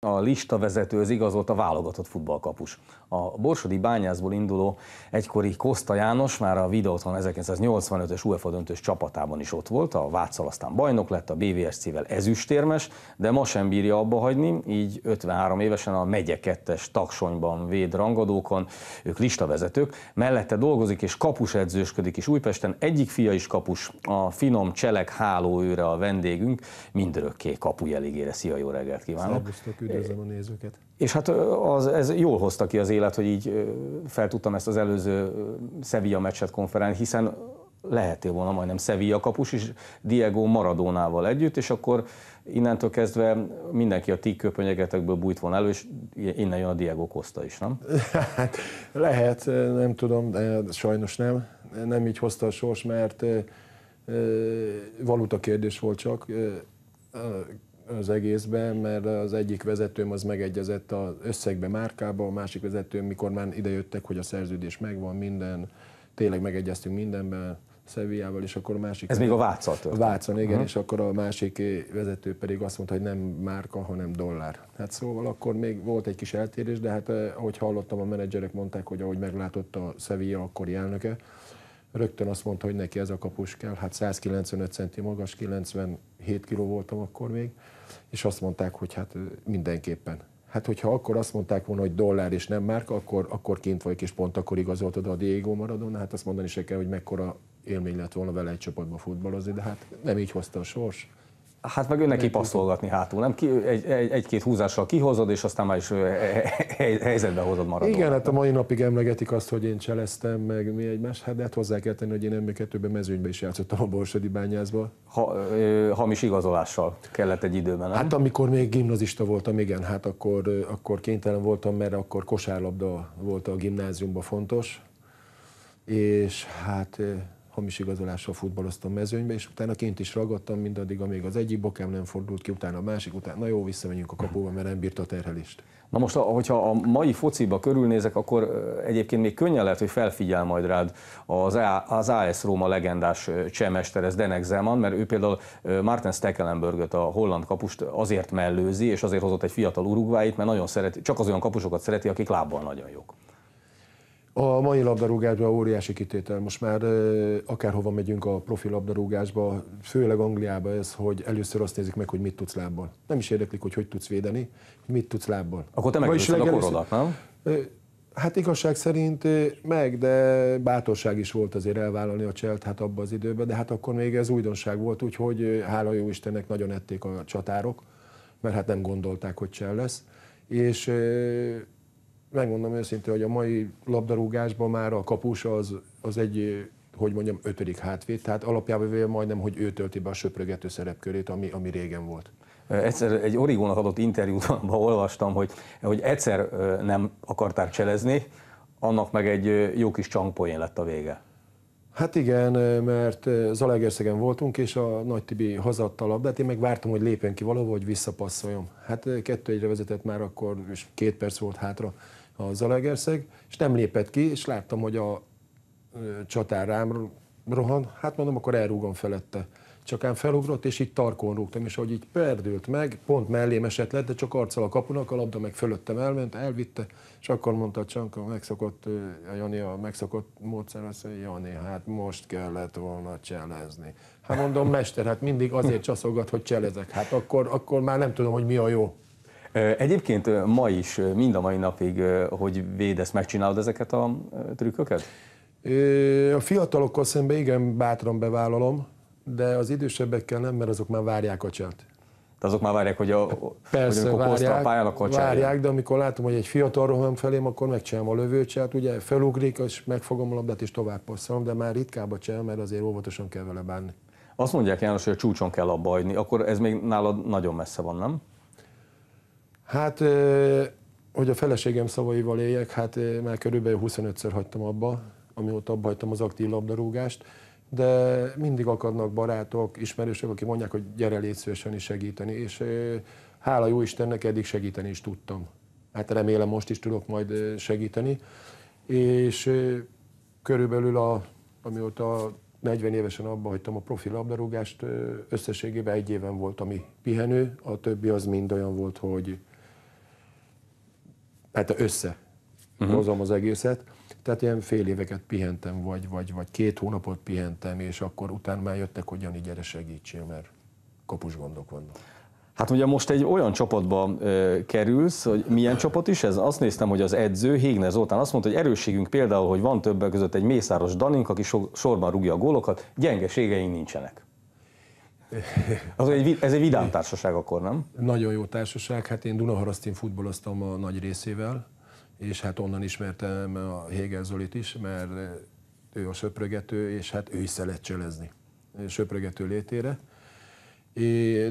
a lista az igazolt a válogatott futballkapus. A Borsodi bányászból induló egykori Kosta János már a videóton 1985-ös UEFA döntős csapatában is ott volt, a Váccal aztán bajnok lett, a BVSC-vel ezüstérmes, de ma sem bírja abba hagyni, így 53 évesen a megye 2-es taksonyban véd rangadókon, ők listavezetők, mellette dolgozik és kapus edzősködik is Újpesten, egyik fia is kapus, a finom Cselek hálóőre a vendégünk, mindörökké kapujeligére. Szia, jó reggelt kívánok! Szerbusztok, Üdvözlöm a nézőket. És hát az, ez jól hozta ki az élet, hogy így feltudtam ezt az előző Sevilla meccset konferán, hiszen lehetél volna majdnem Sevilla kapus is Diego Maradónával együtt, és akkor innentől kezdve mindenki a ti köpönyegetekből bújt volna elő, és innen jön a Diego Costa is, nem? Hát lehet, nem tudom, de sajnos nem. Nem így hozta a sors, mert valuta kérdés volt csak az egészbe, mert az egyik vezetőm az megegyezett az összegbe, márkába, a másik vezetőm, mikor már idejöttek, hogy a szerződés megvan, minden, tényleg megegyeztünk mindenben, Szeviával, és akkor a másik... Ez még a Váca történt. Vácon, igen, uh-huh. és akkor a másik vezető pedig azt mondta, hogy nem márka, hanem dollár. Hát szóval akkor még volt egy kis eltérés, de hát eh, ahogy hallottam, a menedzserek mondták, hogy ahogy meglátott a Sevilla akkori elnöke, rögtön azt mondta, hogy neki ez a kapus kell. Hát 195 centi magas, 97 kiló voltam akkor még, és azt mondták, hogy hát mindenképpen. Hát hogyha akkor azt mondták volna, hogy dollár és nem márka, akkor, akkor kint vagyok, és pont akkor igazoltad a Diego maradon, hát azt mondani se kell, hogy mekkora élmény lett volna vele egy csapatba futballozni, de hát nem így hozta a sors. Hát meg ő neki passzolgatni hátul, nem? egy egy, egy, egy-két húzással kihozod, és aztán már is helyzetbe hozod maradó. Igen, hát a mai napig emlegetik azt, hogy én cseleztem, meg mi egymás. Hát, de hát hozzá kell tenni, hogy én ember kettőben mezőnybe is játszottam a Borsodi bányászba. Ha, ö, hamis igazolással kellett egy időben, nem? Hát amikor még gimnazista voltam, igen, hát akkor, akkor kénytelen voltam, mert akkor kosárlabda volt a gimnáziumban fontos. És hát hamis igazolással futballoztam mezőnybe, és utána kint is ragadtam, mindaddig, amíg az egyik bokám nem fordult ki, utána a másik, utána, na jó, visszamegyünk a kapuba, mert nem bírta a terhelést. Na most, hogyha a mai fociba körülnézek, akkor egyébként még könnyen lehet, hogy felfigyel majd rád az, a, az AS Róma legendás csemester, ez Denek Zeman, mert ő például Martin Stekelenburgöt, a holland kapust azért mellőzi, és azért hozott egy fiatal urugváit, mert nagyon szereti, csak az olyan kapusokat szereti, akik lábbal nagyon jók. A mai labdarúgásban óriási kitétel. Most már akárhova megyünk a profi labdarúgásba, főleg Angliába ez, hogy először azt nézik meg, hogy mit tudsz lábbal. Nem is érdeklik, hogy hogy tudsz védeni, mit tudsz lábbal. Akkor te megőrizted a korodat, nem? Hát igazság szerint meg, de bátorság is volt azért elvállalni a cselt hát abban az időben, de hát akkor még ez újdonság volt, úgyhogy hála jó Istennek nagyon ették a csatárok, mert hát nem gondolták, hogy csel lesz. És megmondom őszintén, hogy a mai labdarúgásban már a kapus az, az egy hogy mondjam, ötödik hátvéd, tehát alapjában véve majdnem, hogy ő tölti be a söprögető szerepkörét, ami, ami régen volt. Egyszer egy Origónak adott interjúban olvastam, hogy, hogy egyszer nem akarták cselezni, annak meg egy jó kis csangpoén lett a vége. Hát igen, mert Zalaegerszegen voltunk, és a Nagy Tibi hazadta a labdát, én meg vártam, hogy lépjen ki valahova, hogy visszapasszoljam. Hát kettő egyre vezetett már akkor, és két perc volt hátra a Zalaegerszeg, és nem lépett ki, és láttam, hogy a csatár rám rohan, hát mondom, akkor elrúgom felette csak ám felugrott, és így tarkon rúgtam, és ahogy így perdült meg, pont mellém esett le, de csak arccal a kapunak, a labda meg fölöttem elment, elvitte, és akkor mondta a Csanka, megszokott, a Jani a megszokott módszer, azt mondja, Jani, hát most kellett volna cselezni. Hát mondom, mester, hát mindig azért csaszogat, hogy cselezek, hát akkor, akkor már nem tudom, hogy mi a jó. Egyébként ma is, mind a mai napig, hogy védesz, megcsinálod ezeket a trükköket? A fiatalokkal szemben igen bátran bevállalom, de az idősebbekkel nem, mert azok már várják csát. De azok már várják, hogy, a, Persze, hogy várják, a pályán, akkor Várják, de amikor látom, hogy egy fiatal roham felém, akkor megcsinálom a lövőcsát, ugye felugrik, és megfogom a labdát, és tovább passzolom, de már ritkább a csel, mert azért óvatosan kell vele bánni. Azt mondják, János, hogy a csúcson kell abba hagyni, akkor ez még nálad nagyon messze van, nem? Hát, hogy a feleségem szavaival éljek, hát már körülbelül 25-ször hagytam abba, amióta abba hagytam az aktív labdarúgást de mindig akadnak barátok, ismerősök, akik mondják, hogy gyere légy szívesen is segíteni, és hála jó Istennek eddig segíteni is tudtam. Hát remélem most is tudok majd segíteni, és körülbelül a, amióta 40 évesen abba hagytam a profi labdarúgást, összességében egy éven volt, ami pihenő, a többi az mind olyan volt, hogy hát össze uh-huh. hozom mhm. az egészet. Tehát ilyen fél éveket pihentem, vagy, vagy, vagy két hónapot pihentem, és akkor utána már jöttek, hogy Jani, gyere segítsél, mert kapus gondok vannak. Hát ugye most egy olyan csapatba ö, kerülsz, hogy milyen csapat is ez? Azt néztem, hogy az edző, Hégner Zoltán azt mondta, hogy erősségünk például, hogy van többek között egy Mészáros Danink, aki so, sorban rúgja a gólokat, gyengeségeink nincsenek. Az egy, ez egy vidám társaság akkor, nem? Nagyon jó társaság, hát én Dunaharasztin futballoztam a nagy részével, és hát onnan ismertem a Hegel Zolit is, mert ő a söprögető, és hát ő is szeret cselezni, söprögető létére.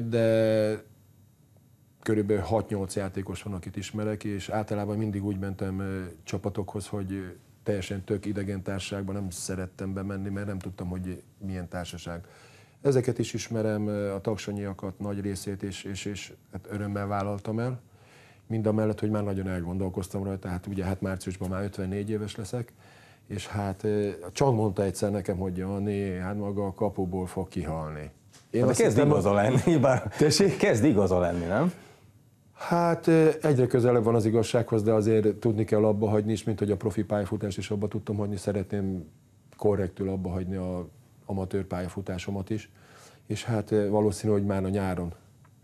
De körülbelül 6-8 játékos van, akit ismerek, és általában mindig úgy mentem csapatokhoz, hogy teljesen tök idegen társaságban nem szerettem bemenni, mert nem tudtam, hogy milyen társaság. Ezeket is ismerem, a taksonyiakat nagy részét, és, és, és hát örömmel vállaltam el mind a mellett, hogy már nagyon elgondolkoztam rajta, hát ugye hát márciusban már 54 éves leszek, és hát csak mondta egyszer nekem, hogy Jani, hát maga a kapuból fog kihalni. Én hát kezd hittem, igaza lenni, bár tessék? kezd igaza lenni, nem? Hát egyre közelebb van az igazsághoz, de azért tudni kell abba hagyni is, mint hogy a profi pályafutás is abba tudtam hagyni, szeretném korrektül abba hagyni a amatőr pályafutásomat is. És hát valószínű, hogy már a nyáron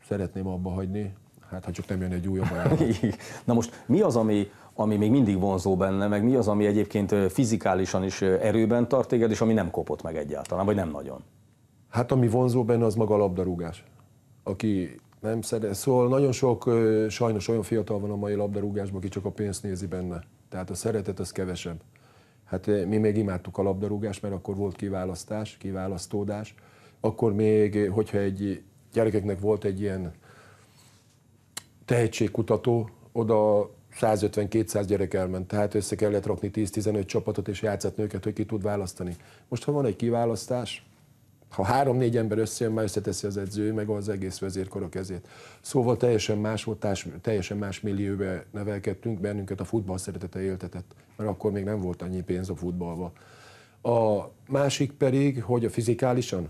szeretném abba hagyni, Hát, ha csak nem jön egy újabb ajánlat. Na most mi az, ami, ami még mindig vonzó benne, meg mi az, ami egyébként fizikálisan is erőben tart téged, és ami nem kopott meg egyáltalán, vagy nem nagyon? Hát ami vonzó benne, az maga a labdarúgás. Aki nem szeret, szóval nagyon sok, sajnos olyan fiatal van a mai labdarúgásban, aki csak a pénzt nézi benne. Tehát a szeretet az kevesebb. Hát mi még imádtuk a labdarúgást, mert akkor volt kiválasztás, kiválasztódás. Akkor még, hogyha egy gyerekeknek volt egy ilyen tehetségkutató, oda 150-200 gyerek elment, tehát össze kellett rakni 10-15 csapatot és játszatni őket, hogy ki tud választani. Most, ha van egy kiválasztás, ha három-négy ember összejön, már összeteszi az edző, meg az egész vezérkar a kezét. Szóval teljesen más volt, társ, teljesen más millióbe nevelkedtünk, bennünket a futball szeretete éltetett, mert akkor még nem volt annyi pénz a futballba. A másik pedig, hogy a fizikálisan,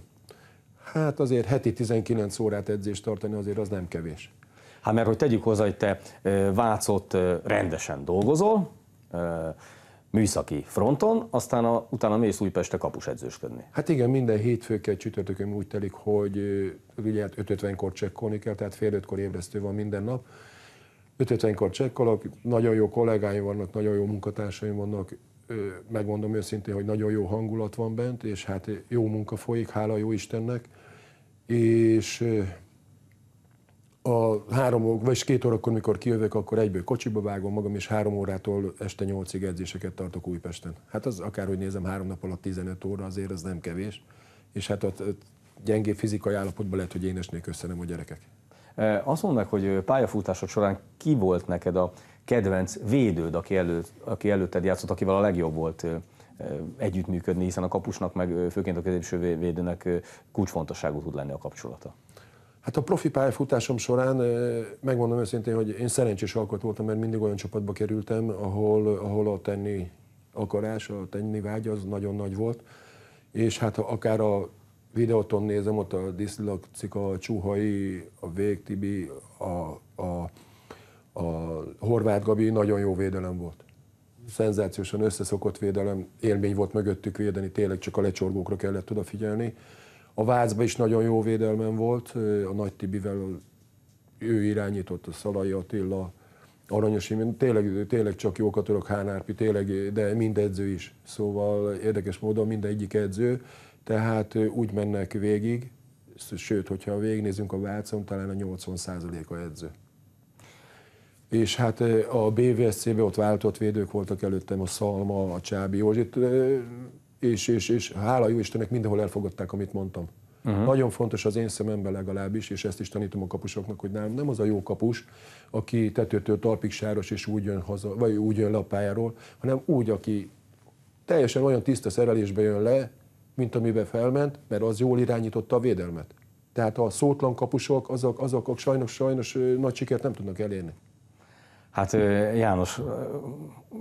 hát azért heti 19 órát edzést tartani azért az nem kevés. Hát mert hogy tegyük hozzá, hogy te Vácot rendesen dolgozol, műszaki fronton, aztán a, utána mész Újpeste kapus edzősködni. Hát igen, minden hétfőkkel csütörtökön úgy telik, hogy ugye hát 50 kor csekkolni kell, tehát fél ötkor ébresztő van minden nap. 50 kor csekkolok, nagyon jó kollégáim vannak, nagyon jó munkatársaim vannak, megmondom őszintén, hogy nagyon jó hangulat van bent, és hát jó munka folyik, hála jó Istennek, és a három, vagy két órakor, mikor kijövök, akkor egyből kocsiba vágom magam, és három órától este nyolcig edzéseket tartok Újpesten. Hát az akárhogy nézem, három nap alatt 15 óra, azért az nem kevés. És hát a gyengé fizikai állapotban lehet, hogy én esnék össze, nem a gyerekek. Azt mondd meg, hogy pályafutásod során ki volt neked a kedvenc védőd, aki, előtt, aki előtted játszott, akivel a legjobb volt együttműködni, hiszen a kapusnak, meg főként a középső védőnek kulcsfontosságú tud lenni a kapcsolata. Hát a profi pályafutásom során megmondom őszintén, hogy én szerencsés alkot voltam, mert mindig olyan csapatba kerültem, ahol, ahol a tenni akarás, a tenni vágy az nagyon nagy volt. És hát ha akár a videóton nézem, ott a Diszlakcika, a Csuhai, a Végtibi, a, a, a Horváth Gabi nagyon jó védelem volt. Szenzációsan összeszokott védelem, élmény volt mögöttük védeni, tényleg csak a lecsorgókra kellett odafigyelni. A Vácba is nagyon jó védelmen volt, a Nagy Tibivel ő irányított, a Szalai Attila, Aranyos Imre, tényleg, tényleg csak jókat katolok, Hánárpi, tényleg, de mind edző is. Szóval érdekes módon mindegyik edző, tehát úgy mennek végig, sőt, hogyha végignézünk a Vácon, talán a 80%-a edző. És hát a BVSC-ben ott váltott védők voltak előttem, a Szalma, a Csábi Józsi, és, és, és hála jó Istennek mindenhol elfogadták, amit mondtam. Uh-huh. Nagyon fontos az én szememben legalábbis, és ezt is tanítom a kapusoknak, hogy nem, nem az a jó kapus, aki tetőtől talpig sáros és úgy jön, haza, vagy úgy jön le a pályáról, hanem úgy, aki teljesen olyan tiszta szerelésbe jön le, mint amiben felment, mert az jól irányította a védelmet. Tehát a szótlan kapusok, azok, azok, azok sajnos, sajnos nagy sikert nem tudnak elérni. Hát János,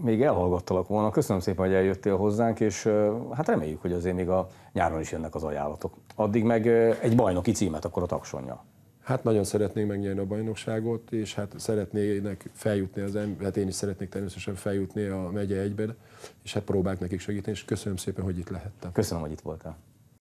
még elhallgattalak volna. Köszönöm szépen, hogy eljöttél hozzánk, és hát reméljük, hogy azért még a nyáron is jönnek az ajánlatok. Addig meg egy bajnoki címet akkor a taksonja. Hát nagyon szeretnénk megnyerni a bajnokságot, és hát szeretnének feljutni az ember, hát én is szeretnék természetesen feljutni a megye egyben, és hát próbálok nekik segíteni, és köszönöm szépen, hogy itt lehettem. Köszönöm, hogy itt voltál.